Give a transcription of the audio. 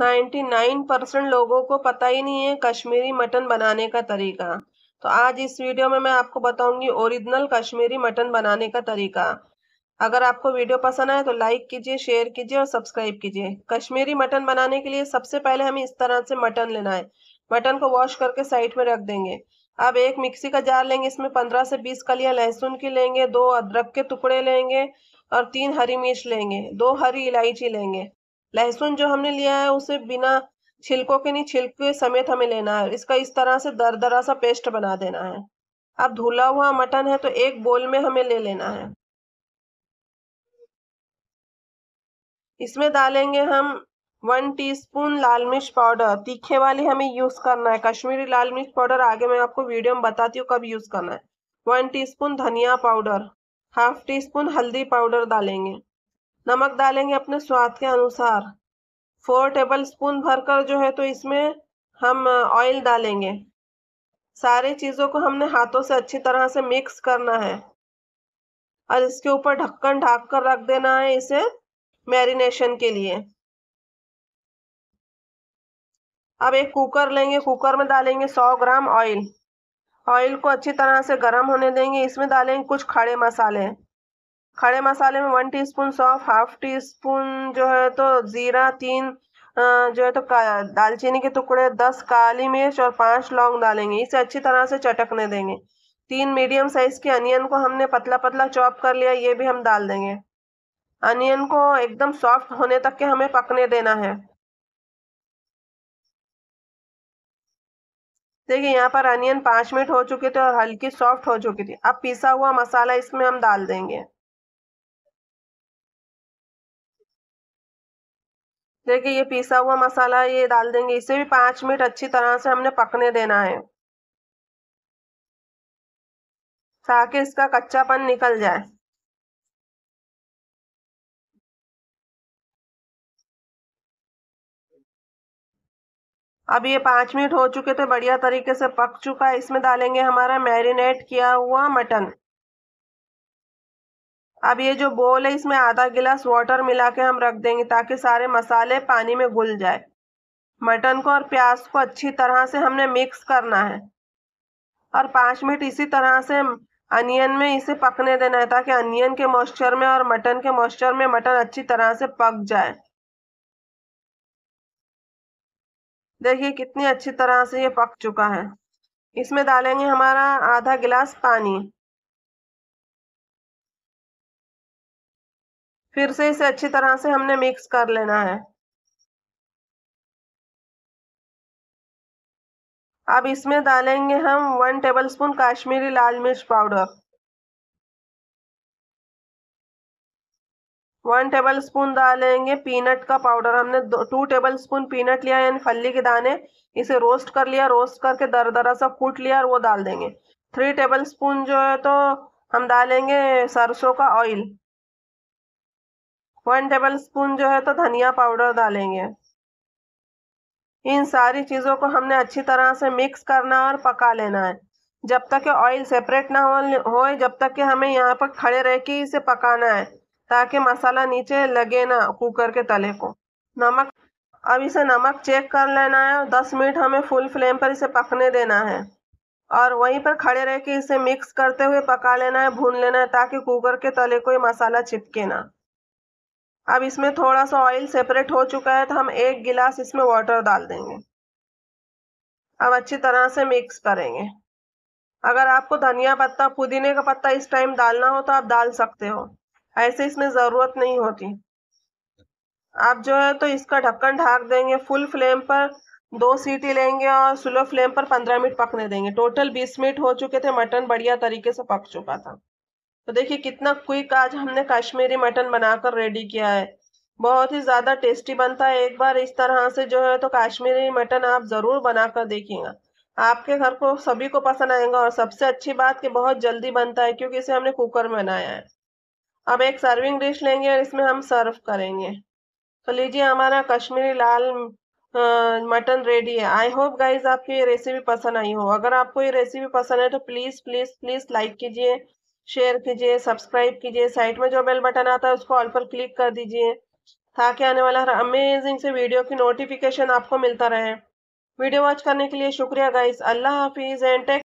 99 percent लोगों को पता ही नहीं है कश्मीरी मटन बनाने का तरीका तो आज इस वीडियो में मैं आपको बताऊंगी ओरिजिनल कश्मीरी मटन बनाने का तरीका अगर आपको वीडियो पसंद आए तो लाइक कीजिए शेयर कीजिए और सब्सक्राइब कीजिए कश्मीरी मटन बनाने के लिए सबसे पहले हमें इस तरह से मटन लेना है मटन को वॉश करके साइड में रख देंगे अब एक मिक्सी का जार लेंगे इसमें पंद्रह से बीस कलियां लहसुन की लेंगे दो अदरक के टुकड़े लेंगे और तीन हरी मिर्च लेंगे दो हरी इलायची लेंगे लहसुन जो हमने लिया है उसे बिना छिलकों के नहीं छिलके समेत हमें लेना है इसका इस तरह से दर दरा सा पेस्ट बना देना है अब धुला हुआ मटन है तो एक बोल में हमें ले लेना है इसमें डालेंगे हम वन टीस्पून लाल मिर्च पाउडर तीखे वाली हमें यूज करना है कश्मीरी लाल मिर्च पाउडर आगे मैं आपको वीडियो में बताती हूँ कब यूज करना है वन टीस्पून धनिया पाउडर हाफ टी स्पून हल्दी पाउडर डालेंगे नमक डालेंगे अपने स्वाद के अनुसार फोर टेबल स्पून भरकर जो है तो इसमें हम ऑयल डालेंगे सारी चीज़ों को हमने हाथों से अच्छी तरह से मिक्स करना है और इसके ऊपर ढक्कन ढाक कर रख देना है इसे मैरिनेशन के लिए अब एक कुकर लेंगे कुकर में डालेंगे 100 ग्राम ऑयल ऑयल को अच्छी तरह से गर्म होने देंगे इसमें डालेंगे कुछ खड़े मसाले खड़े मसाले में वन टीस्पून सौंफ हाफ टी स्पून जो है तो ज़ीरा तीन जो है तो दालचीनी के टुकड़े दस काली मिर्च और पांच लौंग डालेंगे इसे अच्छी तरह से चटकने देंगे तीन मीडियम साइज के अनियन को हमने पतला पतला चॉप कर लिया ये भी हम डाल देंगे अनियन को एकदम सॉफ्ट होने तक के हमें पकने देना है देखिए यहाँ पर अनियन पांच मिनट हो चुके थे और हल्की सॉफ्ट हो चुकी थी अब पिसा हुआ मसाला इसमें हम डाल देंगे देखिए ये पिसा हुआ मसाला ये डाल देंगे इसे भी पाँच मिनट अच्छी तरह से हमने पकने देना है ताकि इसका कच्चापन निकल जाए अब ये पाँच मिनट हो चुके थे तो बढ़िया तरीके से पक चुका है इसमें डालेंगे हमारा मैरिनेट किया हुआ मटन अब ये जो बोल है इसमें आधा गिलास वाटर मिला के हम रख देंगे ताकि सारे मसाले पानी में घुल जाए मटन को और प्याज को अच्छी तरह से हमने मिक्स करना है और पाँच मिनट इसी तरह से अनियन में इसे पकने देना है ताकि अनियन के मॉइस्चर में और मटन के मॉइस्चर में मटन अच्छी तरह से पक जाए देखिए कितनी अच्छी तरह से ये पक चुका है इसमें डालेंगे हमारा आधा गिलास पानी फिर से इसे अच्छी तरह से हमने मिक्स कर लेना है अब इसमें डालेंगे हम वन टेबलस्पून काश्मीरी लाल मिर्च पाउडर वन टेबल स्पून डालेंगे पीनट का पाउडर हमने टू टेबल स्पून पीनट लिया यानी फली के दाने इसे रोस्ट कर लिया रोस्ट करके दर दरा सा कूट लिया और वो डाल देंगे थ्री टेबल स्पून जो है तो हम डालेंगे सरसों का ऑयल वन टेबल स्पून जो है तो धनिया पाउडर डालेंगे इन सारी चीज़ों को हमने अच्छी तरह से मिक्स करना है और पका लेना है जब तक ऑयल सेपरेट ना हो जब तक कि हमें यहाँ पर खड़े रह के इसे पकाना है ताकि मसाला नीचे लगे ना कुकर के तले को नमक अब इसे नमक चेक कर लेना है और दस मिनट हमें फुल फ्लेम पर इसे पकने देना है और वहीं पर खड़े रह के इसे मिक्स करते हुए पका लेना है भून लेना है ताकि कुकर के तले को ये मसाला चिपके ना अब इसमें थोड़ा सा ऑयल सेपरेट हो चुका है तो हम एक गिलास इसमें वाटर डाल देंगे अब अच्छी तरह से मिक्स करेंगे अगर आपको धनिया पत्ता पुदीने का पत्ता इस टाइम डालना हो तो आप डाल सकते हो ऐसे इसमें ज़रूरत नहीं होती आप जो है तो इसका ढक्कन ढाक देंगे फुल फ्लेम पर दो सीटी लेंगे और स्लो फ्लेम पर पंद्रह मिनट पकने देंगे टोटल बीस मिनट हो चुके थे मटन बढ़िया तरीके से पक चुका था तो देखिए कितना क्विक आज हमने कश्मीरी मटन बनाकर रेडी किया है बहुत ही ज़्यादा टेस्टी बनता है एक बार इस तरह से जो है तो कश्मीरी मटन आप ज़रूर बनाकर देखिएगा आपके घर को सभी को पसंद आएगा और सबसे अच्छी बात कि बहुत जल्दी बनता है क्योंकि इसे हमने कुकर में बनाया है अब एक सर्विंग डिश लेंगे और इसमें हम सर्व करेंगे तो लीजिए हमारा कश्मीरी लाल मटन रेडी है आई होप गाइज आपको ये रेसिपी पसंद आई हो अगर आपको ये रेसिपी पसंद है तो प्लीज़ प्लीज़ प्लीज़ लाइक कीजिए शेयर कीजिए सब्सक्राइब कीजिए साइड में जो बेल बटन आता है उसको ऑल पर क्लिक कर दीजिए ताकि आने वाला हर अमेजिंग से वीडियो की नोटिफिकेशन आपको मिलता रहे वीडियो वॉच करने के लिए शुक्रिया गाइस अल्लाह हाफिज़ एंड टेक